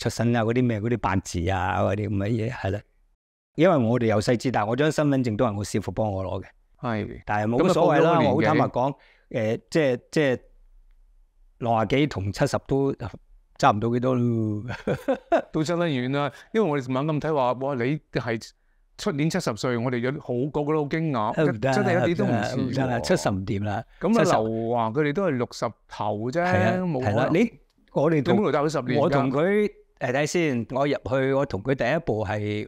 出身啊，嗰啲咩嗰啲八字啊，嗰啲咁嘅嘢系啦。因為我哋有細資，但我張身份證都係我師傅幫我攞嘅。係，但係冇咁所謂啦。我好坦白講，誒，即係即系六廿幾同七十都差唔到幾多咯，都差得远啦。因為我哋猛咁睇話，哇，你係出年七十歲，我哋有好高個都好驚讶，真係一啲都唔似系七十唔掂啦。咁啊，劉華佢哋都係六十頭啫，冇啦。你我哋都十年，我同佢。诶，睇先，我入去，我同佢第一步系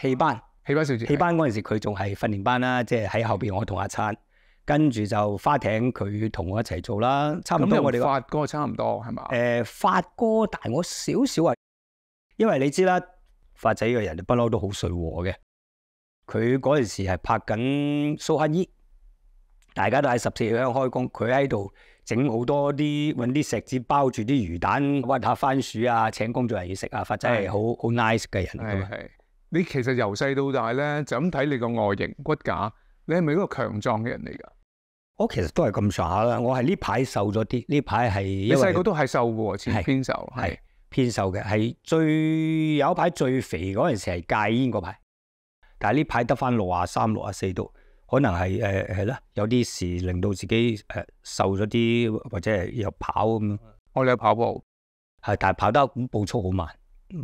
戏班，戏班小姐，戏班嗰阵时佢仲系训练班啦，即系喺后边，我同阿灿，跟住就花艇，佢同我一齐做啦，差唔多。我哋发哥差唔多系嘛？诶，发哥大我少少啊，因为你知啦，发仔个人不嬲都好随和嘅，佢嗰阵时系拍紧苏乞衣，大家都喺十四香开工，佢喺度。整好多啲，搵啲石子包住啲鱼蛋，挖下番薯啊，请工作人员食啊，或者系好好 nice 嘅人。系係，你其实由细到大咧，就咁睇你个外形骨架，你系咪一个强壮嘅人嚟噶？我其实都系咁上下啦，我系呢排瘦咗啲，呢排系。你细个都系瘦嘅喎，前偏瘦。系偏瘦嘅，系最有一排最肥嗰阵时系戒烟嗰排，但系呢排得翻六啊三、六啊四度。可能系誒係啦，有啲事令到自己誒瘦咗啲，或者係又跑咁我哋有跑步，係但係跑得步速好慢，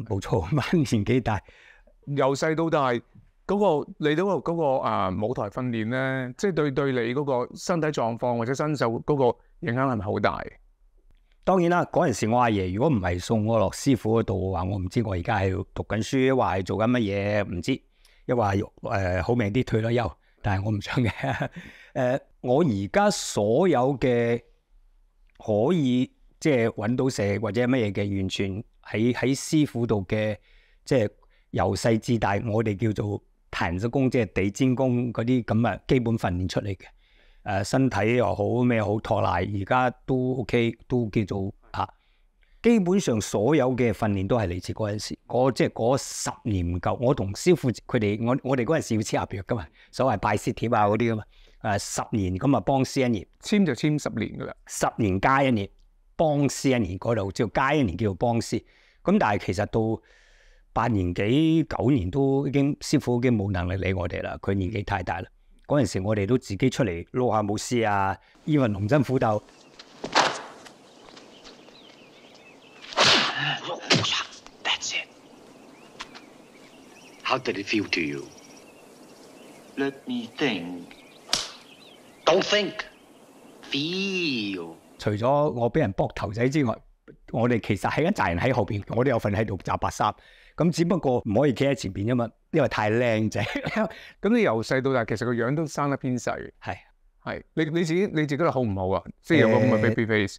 步速好慢，年紀大。由細到大嗰個嚟到嗰個啊舞台訓練咧，即係對對你嗰個身體狀況或者身手嗰個影響係咪好大？當然啦，嗰陣時我阿爺如果唔係送我落師傅嗰度嘅話，我唔知我而家係讀緊書，話係做緊乜嘢，唔知一話誒好命啲退咗休。但系我唔想嘅，誒，我而家所有嘅可以即系揾到社或者乜嘢嘅，完全喺喺師傅度嘅，即係由細至大，我哋叫做彈咗功，即係地尖功嗰啲咁啊，基本訓練出嚟嘅，誒，身體又好咩好，拖赖而家都 OK，都叫做。基本上所有嘅訓練都係嚟自嗰陣時，我即係嗰十年唔夠，我同師傅佢哋，我我哋嗰陣時要簽合約噶嘛，所謂拜師帖啊嗰啲噶嘛，誒十年咁啊幫師一年，簽就簽十年噶啦，十年加一年幫師一年嗰度叫加一年叫做幫師，咁但係其實到八年幾九年都已經師傅已經冇能力理我哋啦，佢年紀太大啦，嗰陣時我哋都自己出嚟撈下武師啊，依雲龍爭虎鬥。That's it. How did it feel to you? Let me think. Don't think. Feel. 除咗我俾人剥头仔之外，我哋其实系一扎人喺后边，我都有份喺度扎白衫。咁只不过唔可以企喺前边啫嘛，因为太靓仔。咁你由细到大，其实个样都生得偏细。系系，你你自己你自己好唔好啊？即系有冇咁嘅 baby face？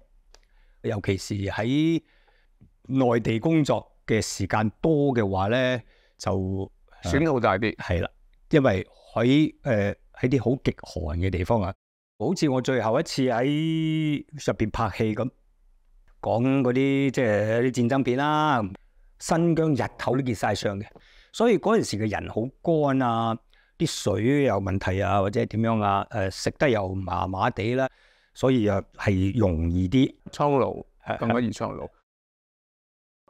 尤其是喺內地工作嘅時間多嘅話咧，就損耗大啲。係啦，因為喺诶喺啲好極寒嘅地方啊，好似我最後一次喺入边拍戲咁，講嗰啲即系啲戰爭片啦，新疆日頭都结晒霜嘅，所以嗰陣時嘅人好乾啊，啲水有問題啊，或者點樣啊？誒，食得又麻麻地啦。所以啊，系容易啲，長路更加易長路。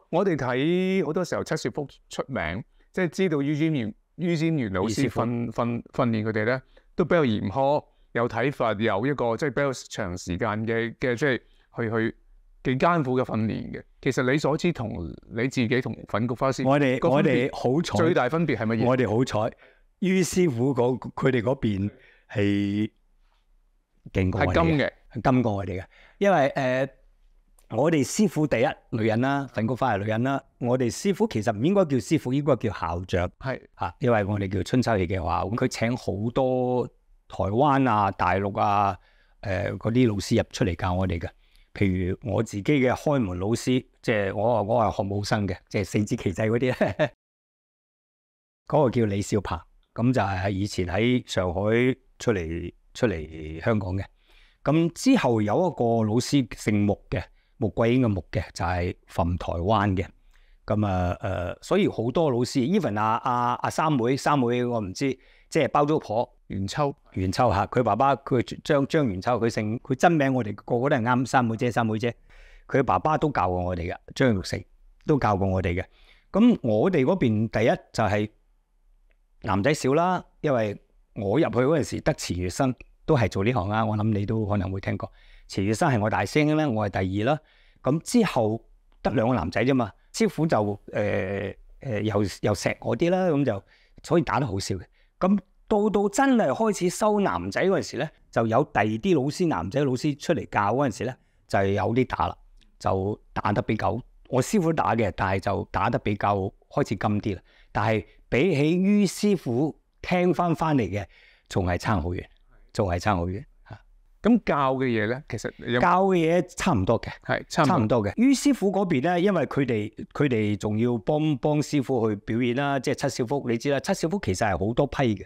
我哋睇好多時候，七少福出名，即係知道于堅元于堅元老師訓训训練佢哋咧，都比較嚴苛，有睇法，有一個即係比較長時間嘅嘅，即係去去幾艱苦嘅訓練嘅。其實你所知同你自己同粉菊花师，我哋我哋好彩最大分別係咪？我哋好彩於師傅嗰佢哋嗰邊係。系金嘅，系金过我哋嘅。因为诶，我哋师傅第一女人啦，粉菊花系女人啦。我哋师傅其实唔应该叫师傅，应该叫校长。系吓，因为我哋叫春秋易嘅话，咁佢请好多台湾啊、大陆啊、诶嗰啲老师入出嚟教我哋嘅。譬如我自己嘅开门老师，即系我我系学武生嘅，即系四支奇制嗰啲咧。嗰个叫李少鹏，咁就系以前喺上海出嚟。出嚟香港嘅，咁之後有一個老師姓木嘅，木桂英嘅木嘅，就係粉台灣嘅。咁啊，誒，所以好多老師，even 阿阿阿三妹，三妹我唔知，即係包租婆袁秋，袁秋吓，佢爸爸佢張张袁秋，佢姓佢真名，我哋個個都係啱三妹姐、三妹姐。佢爸爸都教過我哋嘅，張玉成都教過我哋嘅。咁我哋嗰邊第一就係男仔少啦，因為。我入去嗰阵时，得池月生都系做呢行啊！我谂你都可能会听过，池月生系我大声咧，我系第二啦。咁之后得两个男仔啫嘛，师傅就诶诶又又锡我啲啦，咁就所以打得好笑嘅。咁到到真系开始收男仔嗰阵时咧，就有第二啲老师男仔老师出嚟教嗰阵时咧，就有啲打啦，就打得比较我师傅打嘅，但系就打得比较开始金啲啦。但系比起于师傅。听翻翻嚟嘅，仲系差好远，仲系差好远。嚇，咁教嘅嘢咧，其實教嘅嘢差唔多嘅，系差唔多嘅。於師傅嗰邊咧，因為佢哋佢哋仲要幫幫師傅去表演啦，即係七小福。你知啦，七小福其實係好多批嘅，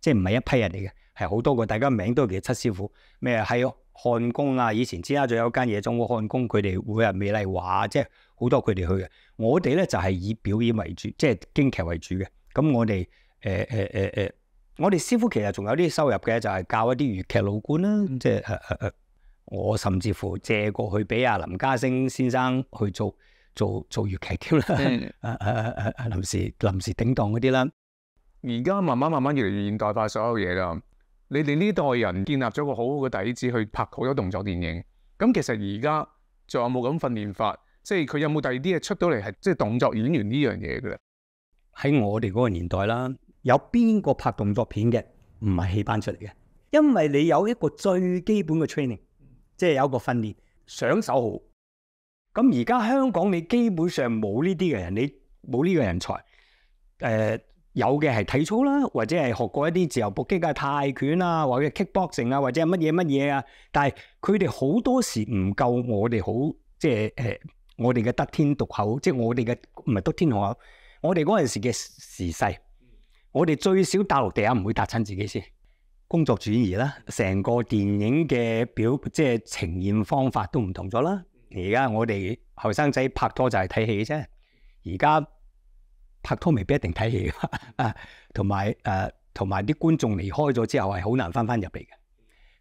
即係唔係一批人嚟嘅，係好多個。大家名都叫七师傅。咩喺漢宫啊？以前之啦，仲有間嘢，中喎漢宮，佢哋會系美麗华，即係好多佢哋去嘅。我哋咧就係以表演為主，即係京劇為主嘅。咁我哋。诶诶诶诶，我哋师傅其实仲有啲收入嘅，就系教一啲粤剧老官啦，即系诶诶诶，我甚至乎借过去俾阿林家声先生去做做做粤剧添啦，诶诶诶临时临时顶档嗰啲啦。而家慢慢慢慢越嚟越现代化，所有嘢啦，你哋呢代人建立咗个好好嘅底子去拍好多动作电影。咁其实而家仲有冇咁训练法？即系佢有冇第二啲嘢出到嚟系即系动作演员呢样嘢咧？喺我哋嗰个年代啦。有邊個拍動作片嘅唔係戏班出嚟嘅？因為你有一個最基本嘅 training，即係有一個訓練上手好。咁而家香港你基本上冇呢啲嘅人，你冇呢個人才。誒有嘅係體操啦，或者係學過一啲自由搏擊啊、泰拳啊，或者 kickboxing 啊，或者乜嘢乜嘢啊。但係佢哋好多時唔夠我哋好，即係誒我哋嘅得天獨厚，即係我哋嘅唔係得天獨厚。我哋嗰陣時嘅時勢。我哋最少大落地也唔会搭亲自己先，工作转移啦，成个电影嘅表即系呈现方法都唔同咗啦。而家我哋后生仔拍拖就系睇戏啫，而家拍拖未必一定睇戏。同埋诶，同埋啲观众离开咗之后系好难翻翻入嚟嘅。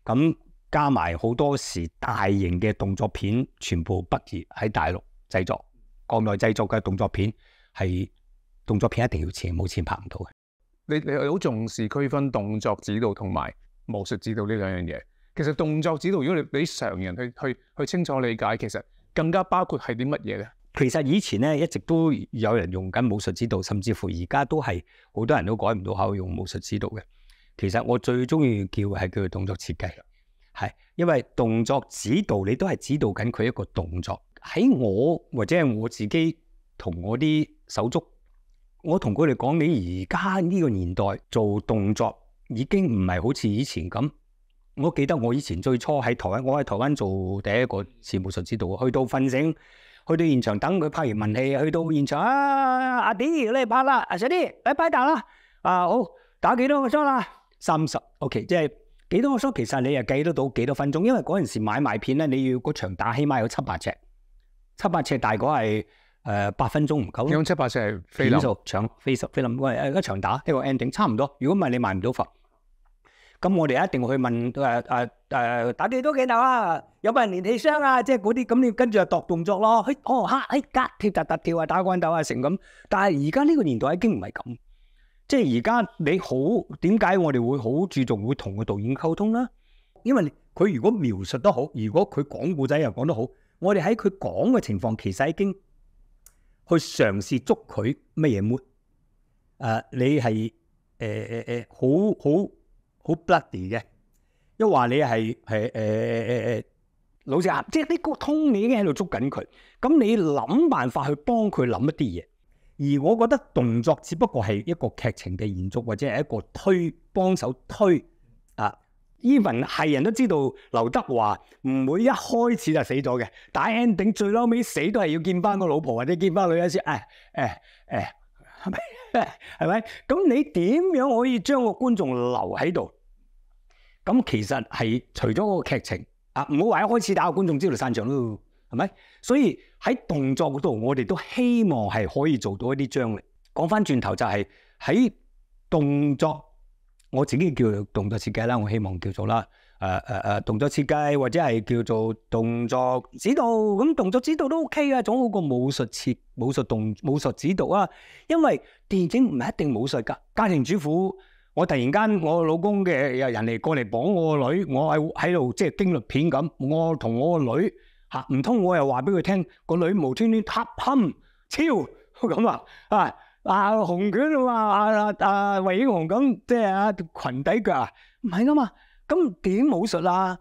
咁加埋好多时大型嘅动作片全部毕业喺大陆制作，国内制作嘅动作片系动作片一定要钱，冇钱拍唔到嘅。你你好重視區分動作指導同埋武術指導呢兩樣嘢。其實動作指導如果你俾常人去去去清楚理解，其實更加包括係啲乜嘢咧？其實以前咧一直都有人用緊武術指導，甚至乎而家都係好多人都改唔到口用武術指導嘅。其實我最中意叫係叫動作設計，係因為動作指導你都係指導緊佢一個動作喺我或者係我自己同我啲手足。我同佢哋講，你而家呢個年代做動作已經唔係好似以前咁。我記得我以前最初喺台灣，我喺台灣做第一個事务術指導，去到瞓醒，去到現場等佢拍完文戲，去到現場啊，阿迪你拍啦，阿小 D 你拍打啦，啊好打幾多個鐘啦？三十 OK，即係幾多個鐘？其實你又計得到幾多分鐘，因為嗰陣時買賣片咧，你要嗰場打起碼有七八尺，七八尺大概係。誒八分鐘唔夠，用七八隻係菲林數，搶菲十菲林。喂，一場打一個 ending 差唔多。如果唔係你賣唔到佛，咁我哋一定去問誒誒誒打幾多鏡頭啊？有冇人連氣箱啊？即係嗰啲咁，你跟住就度動作咯。嘿，哦嚇，嘿隔跳突突跳啊，打光鬥啊，成咁。但係而家呢個年代已經唔係咁，即係而家你好點解我哋會好注重會同個導演溝通啦？因為佢如果描述得好，如果佢講故仔又講得好，我哋喺佢講嘅情況，其實已經。去嘗試捉佢乜嘢末？誒，你係诶诶诶，好好好 bloody 嘅，一話你係系诶诶诶诶，老老實，即係啲个通你已經喺度捉緊佢，咁你諗辦法去幫佢諗一啲嘢。而我覺得動作只不過係一個劇情嘅延續，或者係一個推幫手推啊。even 系人都知道刘德华唔会一开始就死咗嘅，打 ending 最嬲尾死都系要见翻个老婆或者见翻个女人先，诶诶诶，系咪？系 咪？咁你点样可以将个观众留喺度？咁其实系除咗个剧情啊，唔好话一开始打个观众知道散场咯，系咪？所以喺动作嗰度，我哋都希望系可以做到一啲张力。讲翻转头就系喺动作。我自己叫動作設計啦，我希望叫做啦，诶诶诶，動作設計或者係叫做動作指導，咁動作指導都 OK 啊，总好過武術设武术动武术指導啊，因為電影唔係一定武術噶，家庭主婦，我突然間我老公嘅有人嚟過嚟綁我個女，我喺喺度即係驚律片咁，我同我個女吓，唔通我又話俾佢聽，個女無端端塔喊超咁啊啊！啊，红拳啊啊啊啊卫英红咁，即系啊裙底脚啊，唔系噶嘛，咁点武术啊？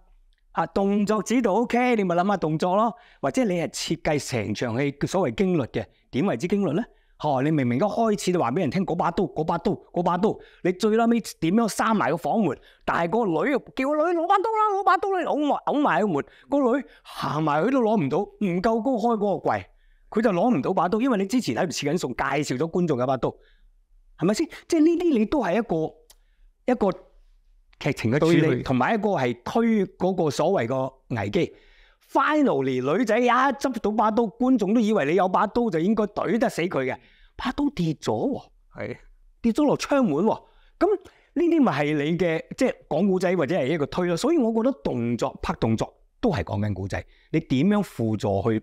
啊动作指导 O K，你咪谂下动作咯，或者你系设计成场戏所谓经律嘅，点为之经律咧？嗬，你明明一开始就话俾人听嗰把刀，嗰把刀，嗰把刀，你最拉尾点样闩埋个房门？但系个女叫个女攞把刀啦，攞把刀你拱埋拱埋个门，个女行埋去都攞唔到，唔够高开嗰个柜。佢就攞唔到把刀，因为你之前喺度切紧送介绍咗观众嘅把刀，系咪先？即系呢啲你都系一个一个剧情嘅处理，同埋一个系推嗰个所谓嘅危机。Finally，女仔一执到把刀，观众都以为你有把刀就应该怼得死佢嘅，把刀跌咗，系跌咗落窗门。咁呢啲咪系你嘅即系讲古仔或者系一个推咯？所以我觉得动作拍动作都系讲紧古仔，你点样辅助去？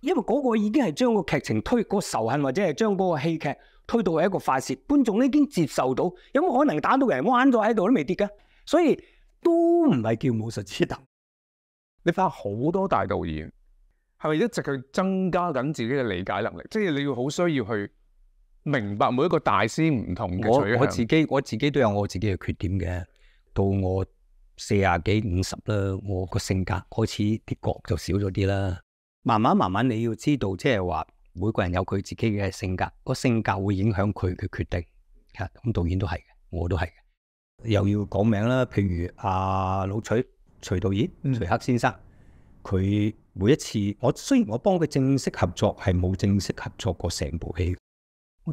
因为嗰个已经系将个剧情推，个仇恨或者系将嗰个戏剧推到系一个快泄，观众已经接受到，有冇可能打到人弯咗喺度都未跌噶？所以都唔系叫武术之谈。你发好多大导演系咪一直去增加紧自己嘅理解能力？即系你要好需要去明白每一个大师唔同嘅我自己我自己都有我自己嘅缺点嘅。到我四廿几五十啦，我个性格开始啲角就少咗啲啦。慢慢慢慢，你要知道，即系话每个人有佢自己嘅性格，个性格会影响佢嘅决定。吓，咁导演都系，嘅，我都系，嘅。又要讲名啦。譬如阿老徐徐导演徐克先生，佢每一次我虽然我帮佢正式合作系冇正式合作过成部戏，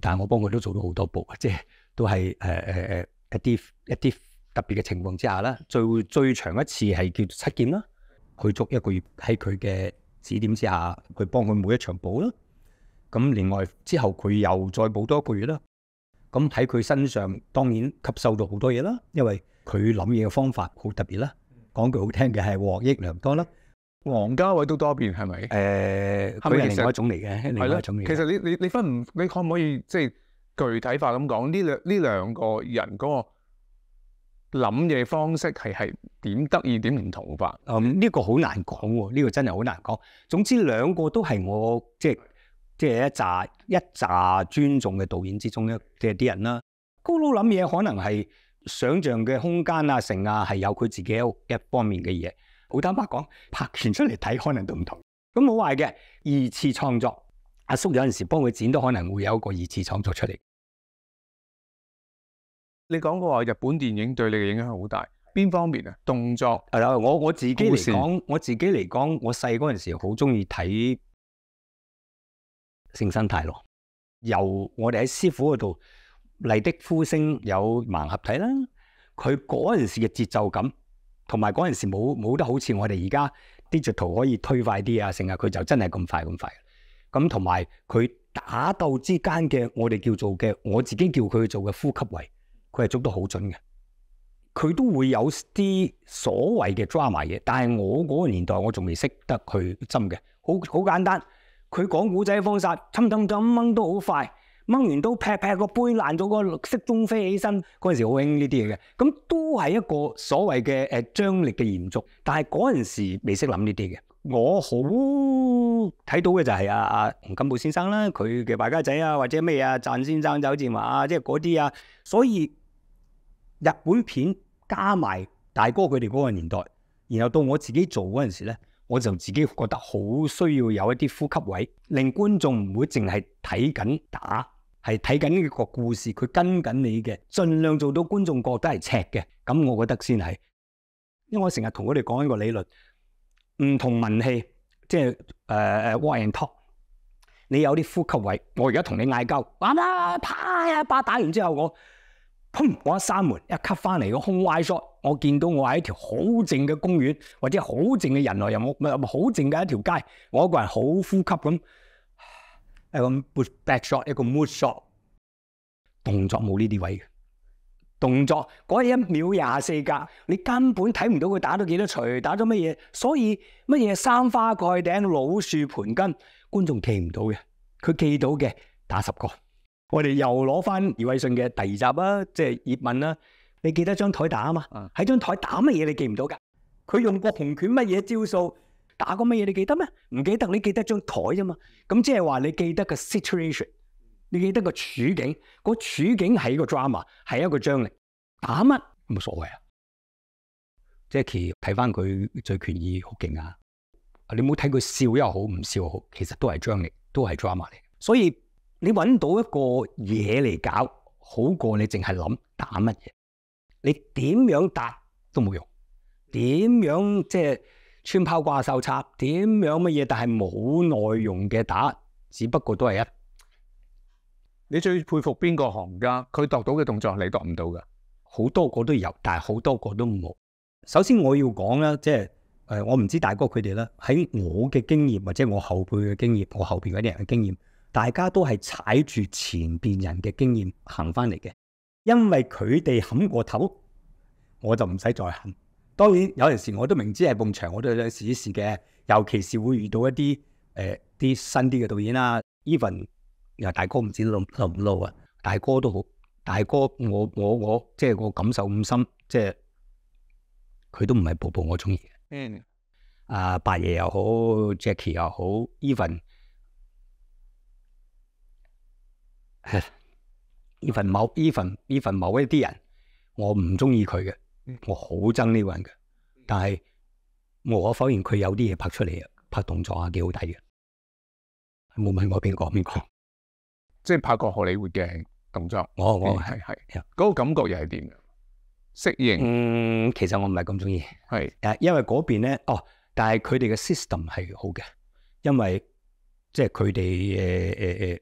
但系我帮佢都做到好多部，即系都系诶诶诶一啲一啲特别嘅情况之下啦。最最长一次系叫七剑啦，佢足一个月喺佢嘅。指點之下，去幫佢每一場補啦。咁另外之後佢又再補多一個月啦。咁喺佢身上當然吸收到好多嘢啦，因為佢諗嘢嘅方法好特別啦。講句好聽嘅係獲益良多啦。王家偉都多變係咪？誒，佢其實係咯，其實你你你分唔，你可唔可以即係具體化咁講呢两呢兩個人嗰個？谂嘢方式系系点得意点唔同吧？嗯，呢个好难讲喎，呢个真系好难讲。总之两个都系我即系即系一扎一扎尊重嘅导演之中即嘅啲人啦。高佬谂嘢可能系想象嘅空间啊、成啊，系有佢自己一方面嘅嘢。好坦白讲，拍完出嚟睇可能都唔同。咁冇坏嘅二次创作，阿叔有阵时帮佢剪都可能会有一个二次创作出嚟。你讲过话日本电影对你嘅影响好大，边方面啊？动作系啦，我我自己嚟讲，我自己嚟讲，我细嗰阵时好中意睇《圣生太郎，由我哋喺师傅嗰度嚟的呼声有盲合体啦，佢嗰阵时嘅节奏感，同埋嗰阵时冇冇得好似我哋而家啲 a l 可以推快啲啊，成日佢就真系咁快咁快。咁同埋佢打斗之间嘅，我哋叫做嘅，我自己叫佢做嘅呼吸位。佢系捉得好準嘅，佢都會有啲所謂嘅抓埋嘢。但系我嗰個年代，我仲未識得去針嘅。好好簡單，佢講古仔嘅方式，氹氹氹掹都好快，掹完都劈劈個杯爛咗，個綠色中飛起身。嗰陣時好興呢啲嘢嘅，咁都係一個所謂嘅诶張力嘅延續。但係嗰陣時未識諗呢啲嘅，我好睇到嘅就係啊阿洪金寶先生啦，佢嘅败家仔啊，或者咩啊，赞先生就好似話啊，即係嗰啲啊，所以。日本片加埋大哥佢哋嗰個年代，然後到我自己做嗰陣時咧，我就自己覺得好需要有一啲呼吸位，令觀眾唔會淨係睇緊打，係睇緊呢個故事，佢跟緊你嘅，盡量做到觀眾觉得係赤嘅，咁我覺得先係。因為成日同佢哋講一個理論，唔同文戲，即係 l and talk，你有啲呼吸位，我而家同你嗌交，啊啦，啪一巴打完之後我。砰！我一闩门，一吸翻嚟个空歪 t 我见到我喺条好静嘅公园，或者好静嘅人来人往，唔好静嘅一条街，我一个人好呼吸咁，一个 back shot，一个 m o d s h o t 动作冇呢啲位嘅动作，嗰一秒廿四格，你根本睇唔到佢打咗几多锤，打咗乜嘢，所以乜嘢三花盖顶、老树盘根，观众记唔到嘅，佢记到嘅打十个。我哋又攞翻余伟信嘅第二集啊，即系叶问啦。你记得张台打啊嘛？喺张台打乜嘢？你记唔到噶？佢用过红拳乜嘢招数打过乜嘢？你记得咩？唔记得？你记得张台啫嘛？咁即系话你记得个 situation，你记得个处境。个处境系一个 drama，系一个张力。打乜冇所谓啊 j a 其 k 睇翻佢最权意好劲啊！你唔好睇佢笑又好，唔笑好，其实都系张力，都系 drama 嚟。所以。你揾到一个嘢嚟搞，好过你净系谂打乜嘢。你点样打都冇用，点样即系穿炮挂手插，点样乜嘢，但系冇内容嘅打，只不过都系一。你最佩服边个行家？佢度到嘅动作，你度唔到噶。好多个都有，但系好多个都冇。首先我要讲啦，即系诶，我唔知大哥佢哋咧，喺我嘅经验或者我后辈嘅经验，我后边嗰啲人嘅经验。大家都系踩住前边人嘅经验行翻嚟嘅，因为佢哋冚过头，我就唔使再行。当然有阵时我都明知系埲墙，我都想试一试嘅。尤其是会遇到一啲诶啲新啲嘅导演啦，Even 又大哥唔知 l 唔 l 啊，大哥都好，大哥我我我即系我感受咁深，即系佢都唔系步步我中意嘅。嗯，啊白爷又好 j a c k i e 又好，Even。系 呢份某呢份呢份某一啲人，我唔中意佢嘅，我好憎呢个人嘅。但系无可否认，佢有啲嘢拍出嚟啊，拍动作啊，几好睇嘅。冇问我边个边个，即系拍过荷里活嘅动作，我我系系嗰个感觉又系点嘅？适应嗯，其实我唔系咁中意系诶，因为嗰边咧哦，但系佢哋嘅 system 系好嘅，因为即系佢哋诶诶诶。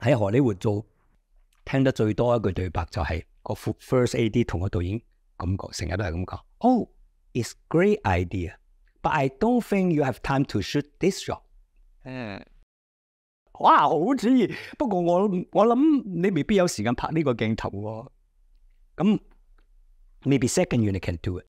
喺荷里活做，听得最多一句对白就系个 first AD 同个导演咁讲，成日都系咁讲。Oh, it's great idea, but I don't think you have time to shoot this shot。诶，哇，好主意！不过我我谂你未必有时间拍呢个镜头喎。咁，maybe second unit can do it。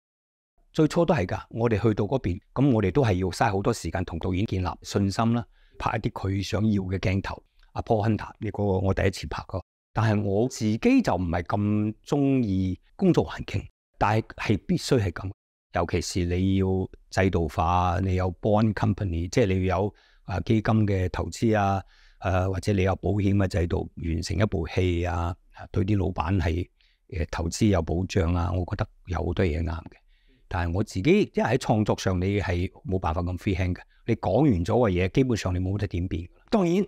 最初都系噶，我哋去到嗰边，咁我哋都系要嘥好多时间同导演建立信心啦，拍一啲佢想要嘅镜头。阿 Paul Hunter 呢個我第一次拍個，但係我自己就唔係咁中意工作環境，但係系必須係咁。尤其是你要制度化，你有 bond company，即係你要有啊基金嘅投資啊，誒或者你有保險嘅制度完成一部戲啊，對啲老闆係诶投資有保障啊，我覺得有好多嘢啱嘅。但係我自己因为喺創作上，你係冇辦法咁 freehand 嘅，你講完咗嘅嘢，基本上你冇得點變。當然。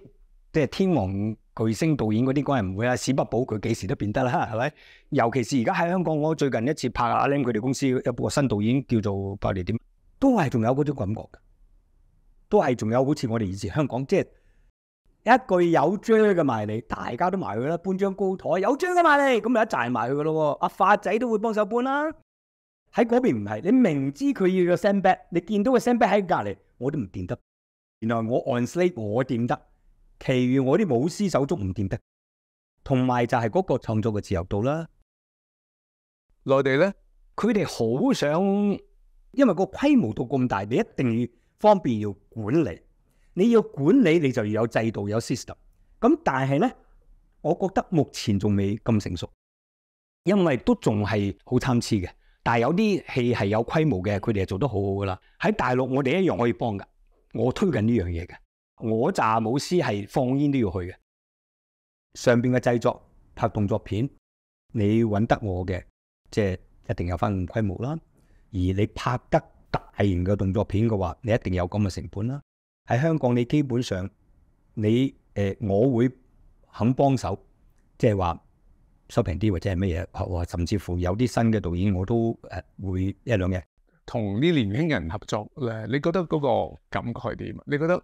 即系天王巨星导演嗰啲，梗系唔会啊，史不保佢几时都变得啦，系咪？尤其是而家喺香港，我最近一次拍阿 Lim 佢哋公司一部新导演叫做百莲点，都系仲有嗰种感觉嘅，都系仲有好似我哋以前香港，即系一句有张嘅埋嚟，大家都埋去啦，搬张高台有张嘅埋嚟，咁咪一齐埋去噶咯。阿发仔都会帮手搬啦。喺嗰边唔系，你明知佢要个 send back，你见到个 send back 喺隔篱，我都唔掂得。原来我 on sleep，我掂得。其余我啲舞狮手足唔掂得，同埋就系嗰个创作嘅自由度啦。内地咧，佢哋好想，因为个规模度咁大，你一定要方便要管理，你要管理你就要有制度有 system。咁但系咧，我觉得目前仲未咁成熟，因为都仲系好参差嘅。但系有啲戏系有规模嘅，佢哋系做得好好噶啦。喺大陆我哋一样可以帮噶，我推紧呢样嘢嘅。我扎舞师系放烟都要去嘅，上边嘅制作拍动作片，你揾得我嘅，即系一定有翻咁规模啦。而你拍得大型嘅动作片嘅话，你一定有咁嘅成本啦。喺香港，你基本上你诶，我会肯帮手，即系话收平啲或者系乜嘢，甚至乎有啲新嘅导演，我都诶会一两日同啲年轻人合作咧。你觉得嗰个感觉系点？你觉得？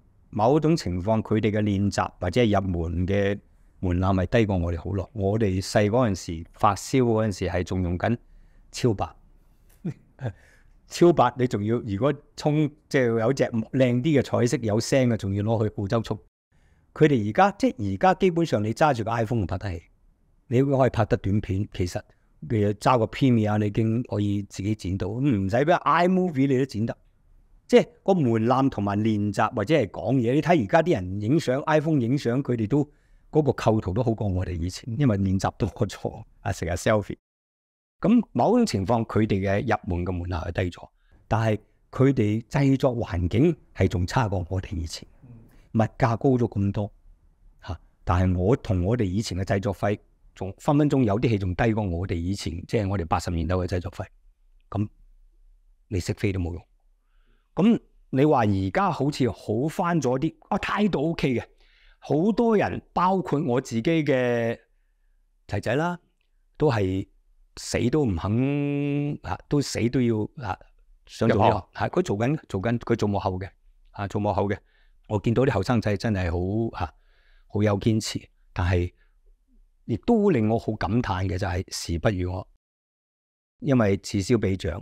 某種情況，佢哋嘅練習或者入門嘅門檻係低過我哋好耐。我哋細嗰陣時發燒嗰陣時係仲用緊超白，超白你仲要如果充即係有隻靚啲嘅彩色有聲嘅，仲要攞去澳洲充。佢哋而家即係而家基本上你揸住個 iPhone 拍得起，你可以拍得短片。其實你揸個 P 米啊，你已經可以自己剪到，唔使俾 iMovie 你都剪得。即系个门槛同埋练习或者系讲嘢，你睇而家啲人影相，iPhone 影相，佢哋都嗰个构图都好过我哋以前，因为练习多咗，啊成日 selfie。咁某种情况，佢哋嘅入门嘅门槛系低咗，但系佢哋制作环境系仲差过我哋以前。物价高咗咁多吓，但系我同我哋以前嘅制作费，仲分分钟有啲戏仲低过我哋以前，即系我哋八十年代嘅制作费。咁你识飞都冇用。咁你话而家好似好翻咗啲，啊态度 O K 嘅，好多人包括我自己嘅仔仔啦，都系死都唔肯吓，都死都要吓，想呢个，吓，佢做紧做紧，佢做幕后嘅，啊做幕后嘅，我见到啲后生仔真系好吓，好有坚持，但系亦都令我好感叹嘅就系，时不如我，因为此消彼长。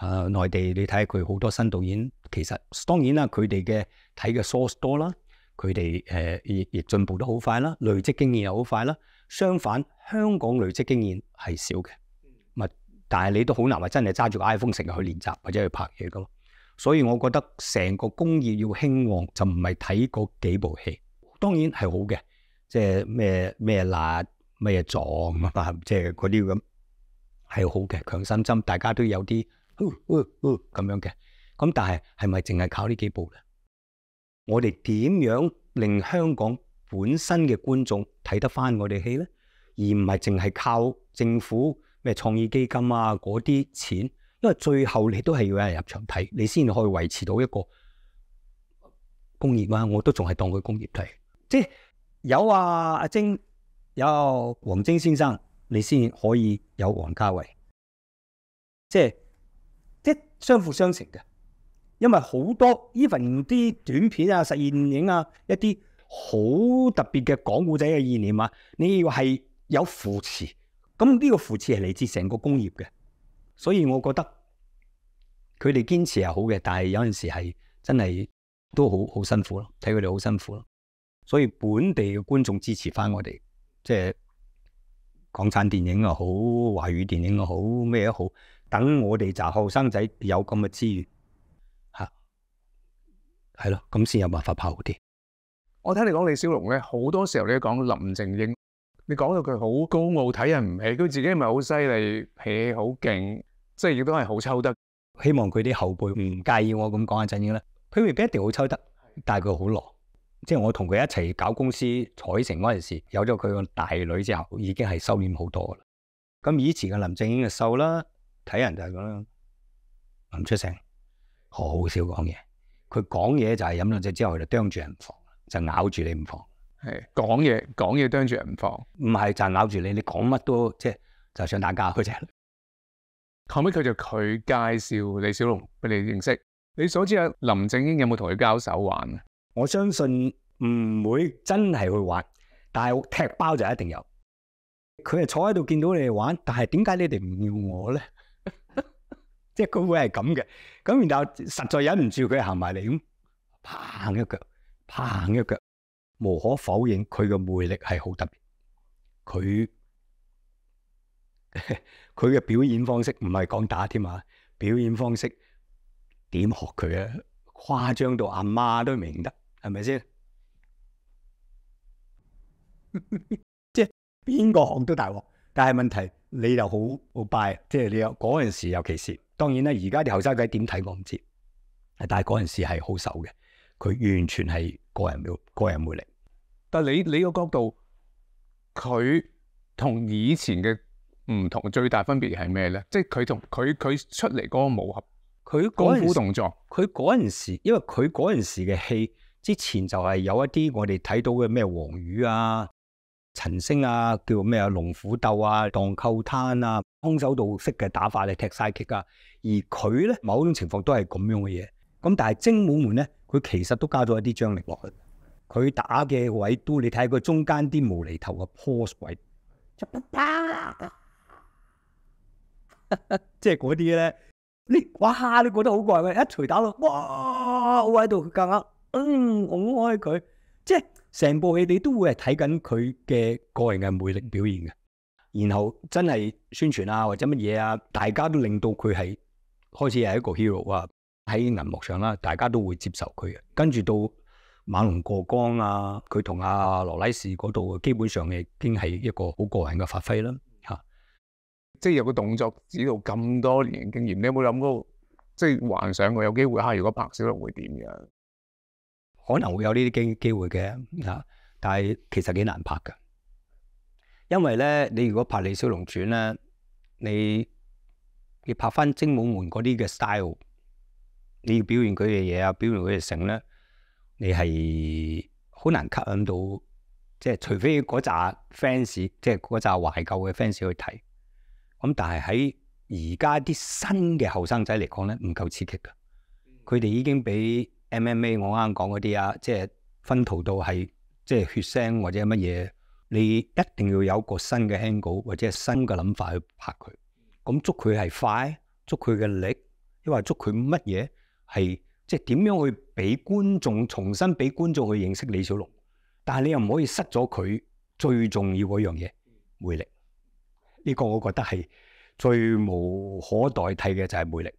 啊！內地你睇佢好多新導演，其實當然啦，佢哋嘅睇嘅 source 多啦，佢哋誒亦亦進步得好快啦，累積經驗又好快啦。相反，香港累積經驗係少嘅，咪但係你都好難話真係揸住 iPhone 成日去練習或者去拍嘢噶咯。所以我覺得成個工業要興旺就唔係睇嗰幾部戲，當然係好嘅，即係咩咩辣咩撞啊 即係嗰啲咁係好嘅強心針，大家都有啲。咁样嘅，咁但系系咪净系靠呢几步咧？我哋点样令香港本身嘅观众睇得翻我哋戏咧？而唔系净系靠政府咩创意基金啊嗰啲钱，因为最后你都系要有人入场睇，你先可以维持到一个工业啊！我都仲系当佢工业睇，即系有啊阿晶，有黄晶先生，你先可以有黄家卫，即系。即相輔相成嘅，因為好多 even 啲短片啊、實驗影啊、一啲好特別嘅講古仔嘅意念啊，你要係有扶持，咁呢個扶持係嚟自成個工業嘅，所以我覺得佢哋堅持係好嘅，但係有阵時係真係都好好辛苦咯，睇佢哋好辛苦咯，所以本地嘅觀眾支持翻我哋，即系。港产电影又好，华语电影又好，咩都好。等我哋就后生仔有咁嘅资源，吓系咯，咁先有办法跑啲。我听你讲李小龙咧，好多时候你都讲林正英，你讲到佢好高傲睇人唔起，佢自己咪好犀利，脾气好劲，即系亦都系好抽得。希望佢啲后辈唔介意我咁讲阿振英啦。佢未必一定好抽得，但系佢好耐。即系我同佢一齐搞公司彩城嗰阵时，有咗佢个大女之后，已经系收敛好多啦。咁以前嘅林正英就瘦啦，睇人就系咁样。林出成好少讲嘢，佢讲嘢就系饮两只之后就啄住人唔放，就咬住你唔放。系讲嘢，讲嘢啄住人唔放，唔系就咬住你。你讲乜都即系就想打架嗰只。后尾佢就佢介绍李小龙俾你认识。你所知啊，林正英有冇同佢交手玩？我相信唔会真系去玩，但系踢包就一定有。佢系坐喺度见到你哋玩，但系点解你哋唔要我咧？即系佢会系咁嘅。咁然后实在忍唔住，佢行埋嚟咁，砰一脚，砰一脚。无可否认，佢嘅魅力系好特别。佢 佢嘅表演方式唔系讲打添啊，表演方式点学佢啊？夸张到阿妈都明得。系咪先？即系边个行都大镬，但系问题你又好好败，即系你有嗰阵时尤其是当然啦，而家啲后生仔点睇我唔知，但系嗰阵时系好手嘅，佢完全系个人个人魅力。但系你你个角度，佢同以前嘅唔同最大分别系咩咧？即系佢同佢佢出嚟嗰个武俠，佢功夫動作，佢嗰阵时，因为佢嗰阵时嘅戏。之前就系有一啲我哋睇到嘅咩黄宇啊、陈星啊，叫咩啊龙虎斗啊、荡寇滩啊，空手道式嘅打法嚟踢晒剧啊。而佢咧，某种情况都系咁样嘅嘢。咁但系精武门咧，佢其实都加咗一啲张力落去。佢打嘅位都你睇佢中间啲无厘头嘅 pose 位，即系嗰啲咧，你哇你觉得好怪咩？一锤打到哇，好喺度佢夹硬。嗯，我爱佢，即系成部戏你都会系睇紧佢嘅个人嘅魅力表现嘅。然后真系宣传啊或者乜嘢啊，大家都令到佢系开始系一个 hero 啊喺银幕上啦，大家都会接受佢嘅。跟住到猛龙过江啊，佢同阿罗拉士嗰度基本上系已经系一个好个人嘅发挥啦。吓，即系有个动作导咁多年经验，你有冇谂过即系幻想过有机会吓？如果拍小龙会点样？可能會有呢啲機机會嘅，啊！但係其實幾難拍噶，因為咧，你如果拍《李小龍傳》咧，你要拍翻《精武門》嗰啲嘅 style，你要表現佢嘅嘢啊，表現佢嘅性咧，你係好難吸引到，即係除非嗰扎 fans，即係嗰扎懷舊嘅 fans 去睇。咁但係喺而家啲新嘅後生仔嚟講咧，唔夠刺激噶，佢哋已經俾。MMA 我啱啱讲嗰啲啊，即系分图到系即系血腥或者乜嘢，你一定要有个新嘅 l 稿或者新嘅谂法去拍佢。咁捉佢系快，捉佢嘅力，亦或捉佢乜嘢？系即系点样去俾观众重新俾观众去认识李小龙？但系你又唔可以失咗佢最重要嗰样嘢，魅力。呢个我觉得系最无可代替嘅就系魅力。